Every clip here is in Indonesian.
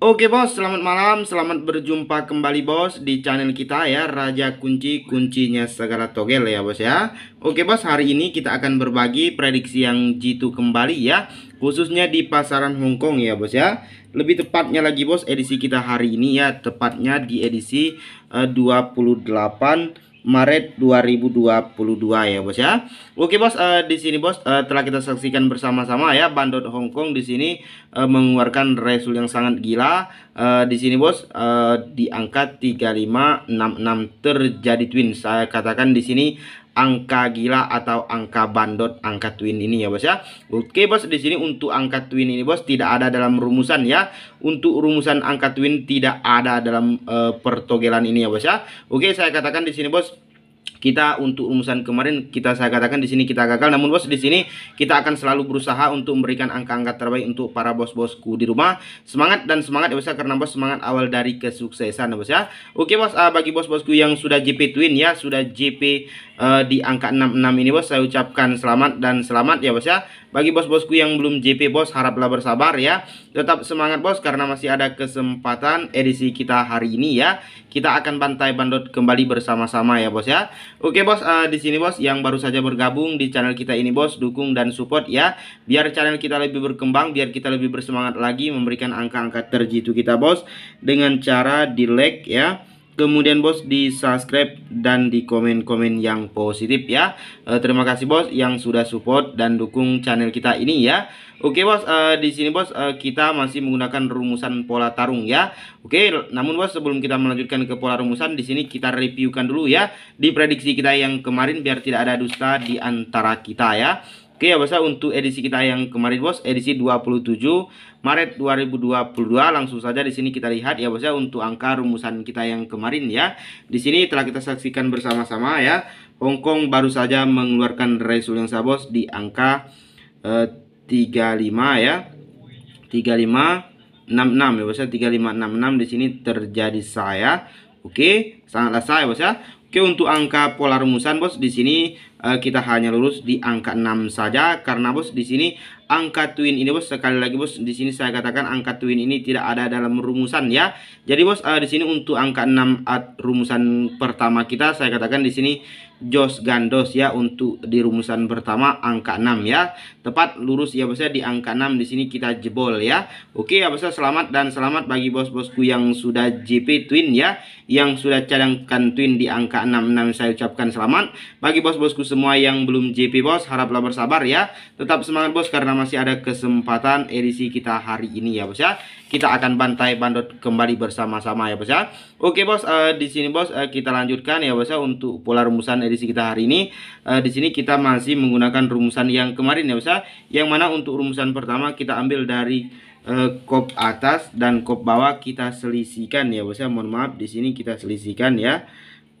Oke bos, selamat malam, selamat berjumpa kembali bos di channel kita ya Raja Kunci Kuncinya Segala Togel ya bos ya Oke bos, hari ini kita akan berbagi prediksi yang jitu kembali ya Khususnya di pasaran Hongkong ya bos ya Lebih tepatnya lagi bos, edisi kita hari ini ya Tepatnya di edisi eh, uh, 28 Maret 2022 ya bos ya. Oke bos, uh, di sini bos uh, telah kita saksikan bersama-sama ya Bandot Hong Kong di sini uh, mengeluarkan resul yang sangat gila. Uh, di sini bos uh, di angka 3566 terjadi twin. Saya katakan di sini angka gila atau angka bandot angka twin ini ya bos ya. Oke bos di sini untuk angka twin ini bos tidak ada dalam rumusan ya. Untuk rumusan angka twin tidak ada dalam uh, pertogelan ini ya bos ya. Oke saya katakan di sini bos kita untuk rumusan kemarin kita saya katakan di sini kita gagal namun bos di sini kita akan selalu berusaha untuk memberikan angka-angka terbaik untuk para bos-bosku di rumah semangat dan semangat ya bos ya karena bos semangat awal dari kesuksesan ya bos ya oke bos eh, bagi bos-bosku yang sudah JP Twin ya sudah JP uh, di angka 66 ini bos saya ucapkan selamat dan selamat ya bos ya bagi bos-bosku yang belum JP bos haraplah bersabar ya tetap semangat bos karena masih ada kesempatan edisi kita hari ini ya kita akan bantai bandot kembali bersama-sama ya bos ya oke bos uh, di sini bos yang baru saja bergabung di channel kita ini bos dukung dan support ya biar channel kita lebih berkembang biar kita lebih bersemangat lagi memberikan angka-angka terjitu kita bos dengan cara di like ya kemudian bos di subscribe dan di komen-komen yang positif ya e, terima kasih bos yang sudah support dan dukung channel kita ini ya Oke bos, e, di sini bos e, kita masih menggunakan rumusan pola tarung ya. Oke, namun bos sebelum kita melanjutkan ke pola rumusan, di sini kita reviewkan dulu ya di prediksi kita yang kemarin biar tidak ada dusta di antara kita ya. Oke ya bos untuk edisi kita yang kemarin bos edisi 27 Maret 2022 langsung saja di sini kita lihat ya bos untuk angka rumusan kita yang kemarin ya. Di sini telah kita saksikan bersama-sama ya. Hong Kong baru saja mengeluarkan resul yang sama bos di angka eh, 35 ya. 35 ya bos ya 3566 di sini terjadi saya. Oke, sangatlah saya bos ya. Oke untuk angka pola rumusan bos di sini uh, kita hanya lurus di angka 6 saja karena bos di sini angka twin ini bos sekali lagi bos di sini saya katakan angka twin ini tidak ada dalam rumusan ya. Jadi bos uh, di sini untuk angka 6 rumusan pertama kita saya katakan di sini Jos Gandos ya untuk di rumusan pertama angka 6 ya. Tepat lurus ya bosnya di angka 6 di sini kita jebol ya. Oke ya bosnya selamat dan selamat bagi bos-bosku yang sudah JP Twin ya, yang sudah cadangkan Twin di angka 66 saya ucapkan selamat. Bagi bos-bosku semua yang belum JP bos haraplah bersabar ya. Tetap semangat bos karena masih ada kesempatan edisi kita hari ini ya bos ya. Kita akan bantai bandot kembali bersama-sama ya bos ya. Oke bos uh, di sini bos uh, kita lanjutkan ya bos ya untuk pola rumusan edisi kita hari ini. Uh, di sini kita masih menggunakan rumusan yang kemarin ya ustadz Yang mana untuk rumusan pertama kita ambil dari uh, kop atas dan kop bawah kita selisihkan ya ustadz Mohon maaf di sini kita selisihkan ya.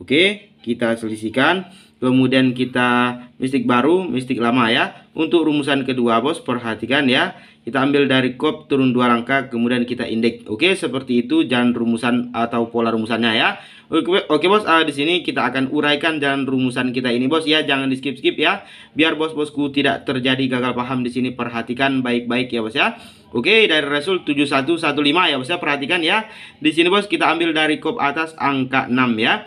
Oke, kita selisihkan kemudian kita mistik baru, mistik lama ya. Untuk rumusan kedua bos perhatikan ya. Kita ambil dari kop turun dua rangka kemudian kita indeks. Oke, seperti itu jalan rumusan atau pola rumusannya ya. Oke, oke bos, uh, di sini kita akan uraikan jalan rumusan kita ini bos ya. Jangan di skip-skip ya. Biar bos-bosku tidak terjadi gagal paham di sini perhatikan baik-baik ya bos ya. Oke, dari Resul 7115 ya bos ya. Perhatikan ya. Di sini bos kita ambil dari kop atas angka 6 ya.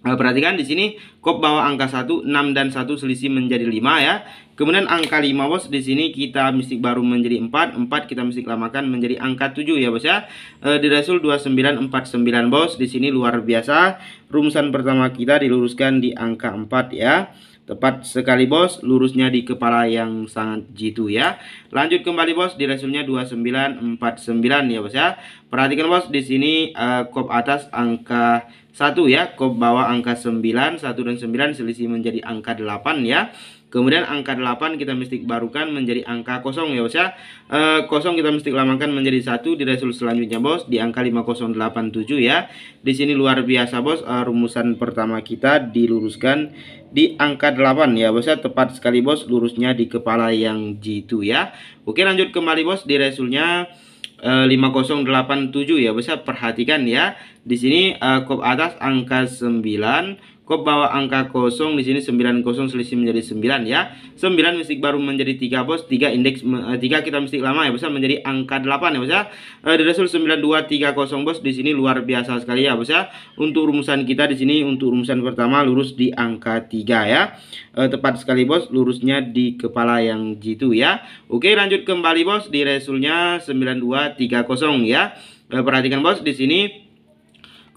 Nah, perhatikan di sini kop bawa angka 1, 6 dan 1 selisih menjadi 5 ya. Kemudian angka 5 bos di sini kita mistik baru menjadi 4, 4 kita mistik lamakan menjadi angka 7 ya bos ya. E, di Rasul 2949 bos di sini luar biasa. Rumusan pertama kita diluruskan di angka 4 ya. Tepat sekali bos, lurusnya di kepala yang sangat jitu ya. Lanjut kembali bos di resumnya 2949 ya bos ya. Perhatikan bos di sini uh, kop atas angka 1 ya, kop bawah angka 9, 1 dan 9 selisih menjadi angka 8 ya. Kemudian angka 8 kita mistik barukan menjadi angka kosong ya bos ya. E, kosong kita mistik lamakan menjadi satu di resolusi selanjutnya bos di angka 5087 ya. Di sini luar biasa bos e, rumusan pertama kita diluruskan di angka 8 ya bos ya tepat sekali bos lurusnya di kepala yang G jitu ya. Oke lanjut kembali bos di resulnya 5087 eh, ya bos ya perhatikan ya di sini uh, kop atas angka 9 Kop bawa angka kosong di sini 9 kosong selisih menjadi 9 ya. 9 mistik baru menjadi 3 bos, 3 indeks 3 eh, kita mistik lama ya bos ya. menjadi angka 8 ya bos ya. E, dari 9230 bos di sini luar biasa sekali ya bos ya. Untuk rumusan kita di sini untuk rumusan pertama lurus di angka 3 ya. E, tepat sekali bos lurusnya di kepala yang jitu ya. Oke, lanjut kembali bos di resulnya 9230 ya. E, perhatikan bos di sini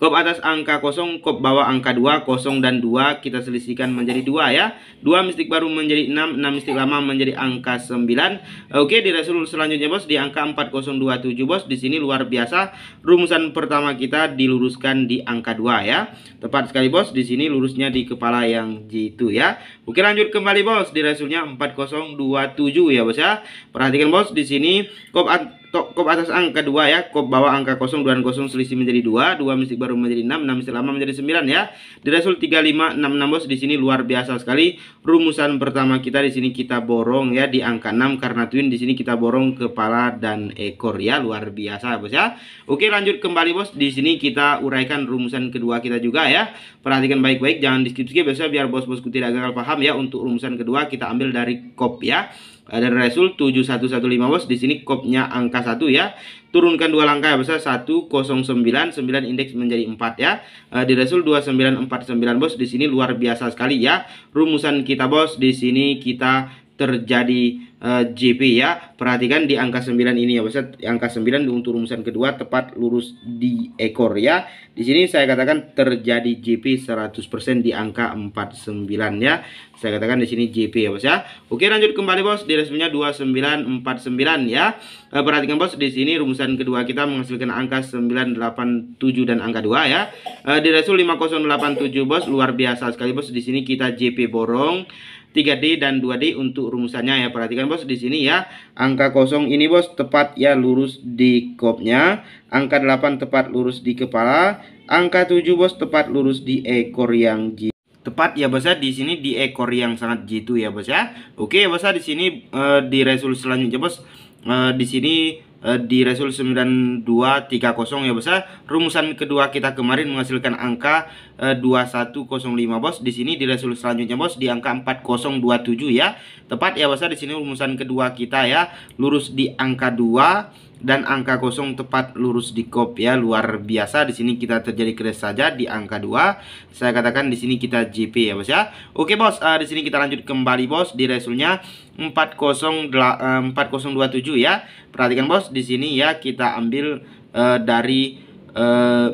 Kop atas angka 0, kop bawah angka 2, 0 dan 2 kita selisihkan menjadi 2 ya. 2 mistik baru menjadi 6, 6 mistik lama menjadi angka 9. Oke, di resolusi selanjutnya bos di angka 4027 bos di sini luar biasa. Rumusan pertama kita diluruskan di angka 2 ya. Tepat sekali bos, di sini lurusnya di kepala yang jitu ya. Oke, lanjut kembali bos di resolusinya 4027 ya bos ya. Perhatikan bos di sini kop kop atas angka 2 ya, kop bawah angka 0 dan 0 selisih menjadi 2, 2 mistik baru menjadi 6, 6 mistik lama menjadi 9 ya. Di Rasul 3566 bos di sini luar biasa sekali. Rumusan pertama kita di sini kita borong ya di angka 6 karena twin di sini kita borong kepala dan ekor ya, luar biasa bos ya. Oke, lanjut kembali bos. Di sini kita uraikan rumusan kedua kita juga ya. Perhatikan baik-baik jangan di skip-skip ya ya, biar bos-bosku tidak gagal paham ya untuk rumusan kedua kita ambil dari kop ya ada Resul 7115 bos di sini kopnya angka 1 ya turunkan dua langkah ya besar sembilan sembilan indeks menjadi 4 ya eh, di Resul 2949 bos di sini luar biasa sekali ya rumusan kita bos di sini kita terjadi Eh, JP ya. Perhatikan di angka 9 ini ya, bos. Angka 9 untuk rumusan kedua tepat lurus di ekor ya. Di sini saya katakan terjadi JP 100% di angka 49 ya. Saya katakan di sini JP ya, Bos ya. Oke, lanjut kembali Bos. Di resminya 2949 ya. Eh, perhatikan Bos, di sini rumusan kedua kita menghasilkan angka 987 dan angka 2 ya. Uh, di resul 5087 Bos luar biasa sekali Bos. Di sini kita JP borong 3D dan 2D untuk rumusannya ya. Perhatikan bos di sini ya. Angka kosong ini bos tepat ya lurus di kopnya. Angka 8 tepat lurus di kepala. Angka 7 bos tepat lurus di ekor yang G. Tepat ya bos ya di sini di ekor yang sangat jitu ya bos ya. Oke ya bos ya di sini eh, di resolusi selanjutnya bos eh, di sini Eh, di resolusi 9230 ya bos ya. Rumusan kedua kita kemarin menghasilkan angka 2105 eh, bos. Di sini di resolusi selanjutnya bos di angka 4027 ya. Tepat ya bos ya di sini rumusan kedua kita ya lurus di angka 2 dan angka kosong tepat lurus di kop ya luar biasa di sini kita terjadi crash saja di angka 2 saya katakan di sini kita JP ya bos ya oke bos uh, di sini kita lanjut kembali bos di resultnya 4027 eh, ya perhatikan bos di sini ya kita ambil uh, dari uh,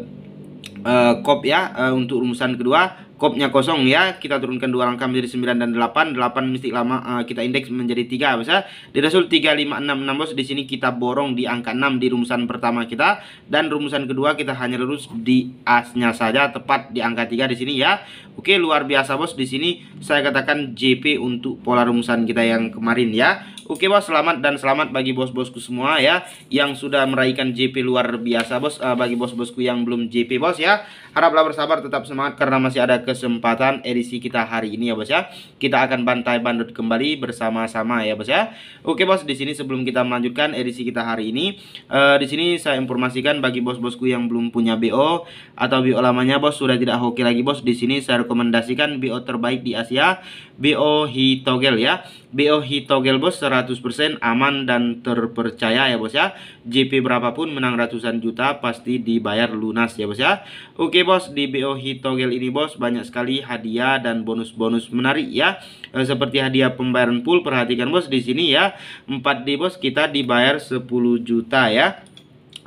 uh, kop ya uh, untuk rumusan kedua kopnya kosong ya kita turunkan dua langkah menjadi 9 dan 8 8 mistik lama uh, kita indeks menjadi 3 bisa di Rasul 3566 bos di sini kita borong di angka 6 di rumusan pertama kita dan rumusan kedua kita hanya lurus di asnya saja tepat di angka 3 di sini ya Oke luar biasa bos di sini saya katakan JP untuk pola rumusan kita yang kemarin ya Oke bos selamat dan selamat bagi bos-bosku semua ya yang sudah meraihkan JP luar biasa bos uh, bagi bos-bosku yang belum JP bos ya Haraplah bersabar, tetap semangat karena masih ada kesempatan edisi kita hari ini ya bos ya. Kita akan bantai bandut kembali bersama-sama ya bos ya. Oke bos, di sini sebelum kita melanjutkan edisi kita hari ini, uh, di sini saya informasikan bagi bos-bosku yang belum punya BO atau BO lamanya bos sudah tidak hoki lagi bos. Di sini saya rekomendasikan BO terbaik di Asia, BO Hitogel ya. BO Hitogel bos 100% aman dan terpercaya ya bos ya. JP berapapun menang ratusan juta pasti dibayar lunas ya bos ya. Oke bos, di BO Hitogel ini bos banyak sekali hadiah dan bonus-bonus menarik ya. E, seperti hadiah pembayaran pool perhatikan bos di sini ya. 4D bos kita dibayar 10 juta ya.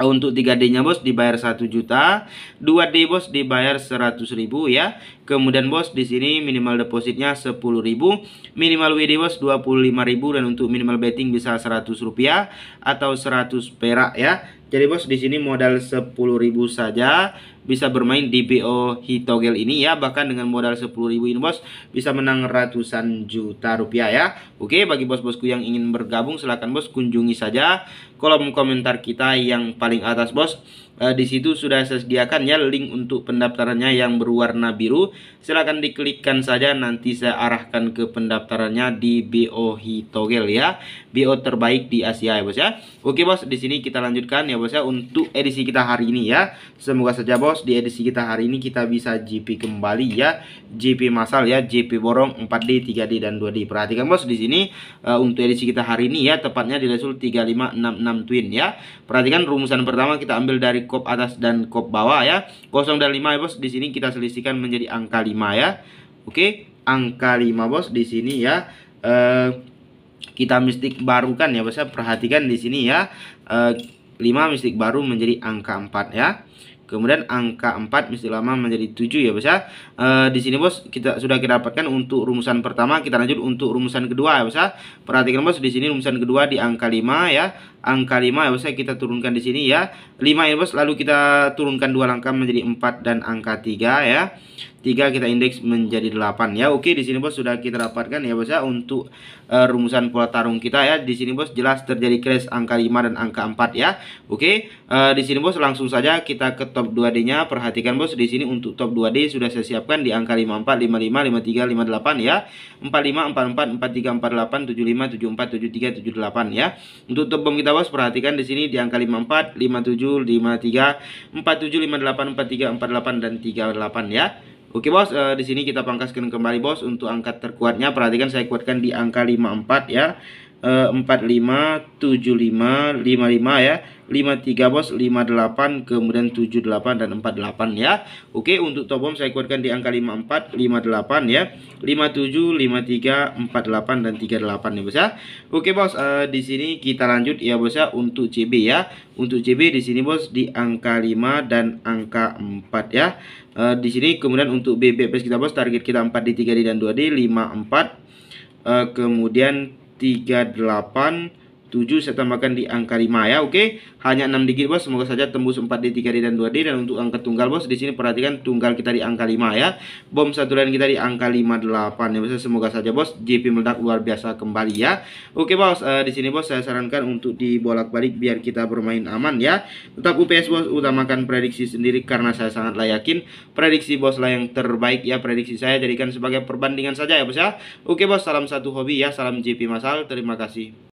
Untuk 3D-nya bos dibayar 1 juta, 2D bos dibayar 100 ribu ya. Kemudian bos di sini minimal depositnya 10.000, minimal WD bos 25.000 dan untuk minimal betting bisa 100 rupiah atau 100 perak ya. Jadi bos di sini modal 10.000 saja bisa bermain di BO Hitogel ini ya bahkan dengan modal 10.000 ini bos bisa menang ratusan juta rupiah ya. Oke bagi bos-bosku yang ingin bergabung silahkan bos kunjungi saja kolom komentar kita yang paling atas bos. Eh, di situ sudah saya sediakan ya link untuk pendaftarannya yang berwarna biru. Silahkan diklikkan saja nanti saya arahkan ke pendaftarannya di BO Hitogel ya. BO terbaik di Asia ya bos ya. Oke bos, di sini kita lanjutkan ya bos ya untuk edisi kita hari ini ya. Semoga saja bos di edisi kita hari ini kita bisa GP kembali ya. GP masal ya, GP borong 4D, 3D dan 2D. Perhatikan bos di sini uh, untuk edisi kita hari ini ya tepatnya di level 3566 Twin ya. Perhatikan rumusan pertama kita ambil dari kop atas dan kop bawah ya. 0 dan 5 ya bos, di sini kita selisihkan menjadi angka 5 ya. Oke, angka 5 bos di sini ya. Eh, kita mistik barukan ya bos ya. Perhatikan di sini ya. 5 eh, mistik baru menjadi angka 4 ya. Kemudian angka 4 mistik lama menjadi 7 ya bos ya. E, di sini bos kita sudah kita dapatkan untuk rumusan pertama, kita lanjut untuk rumusan kedua ya bos ya. Perhatikan bos di sini rumusan kedua di angka 5 ya angka 5 ya bos ya, kita turunkan di sini ya 5 ya bos lalu kita turunkan dua langkah menjadi 4 dan angka 3 ya 3 kita indeks menjadi 8 ya oke di sini bos sudah kita dapatkan ya bos ya untuk uh, rumusan pola tarung kita ya di sini bos jelas terjadi crash angka 5 dan angka 4 ya oke uh, di sini bos langsung saja kita ke top 2D nya perhatikan bos di sini untuk top 2D sudah saya siapkan di angka 54 55 53 58 ya 45 44 43 48 75 74 73 78 ya untuk top bom kita Bos perhatikan di sini di angka 54, 57, 53, 47, 58, 43, 48 dan 38 ya. Oke bos, e, di sini kita pangkaskan kembali bos untuk angka terkuatnya. Perhatikan saya kuatkan di angka 54 ya. 45, 75, 55 ya 53 bos 58 kemudian 78 dan 48 ya Oke untuk top bom saya kuatkan di angka 54 58 ya 57 53 48 dan 38 ya bos ya Oke bos uh, di sini kita lanjut ya bos ya untuk CB ya untuk CB di sini bos di angka 5 dan angka 4 ya uh, di sini kemudian untuk BBPS kita bos target kita 4 di 3 di dan 2 di 54 uh, kemudian 38 7 saya tambahkan di angka 5 ya oke okay? hanya 6 digit bos semoga saja tembus 4D 3D dan 2D dan untuk angka tunggal bos di sini perhatikan tunggal kita di angka 5 ya bom satu lain kita di angka 58 ya bos semoga saja bos JP meledak luar biasa kembali ya oke okay, bos uh, di sini bos saya sarankan untuk dibolak-balik biar kita bermain aman ya tetap UPS bos utamakan prediksi sendiri karena saya sangat yakin prediksi bos lah yang terbaik ya prediksi saya jadikan sebagai perbandingan saja ya bos ya oke okay, bos salam satu hobi ya salam JP Masal terima kasih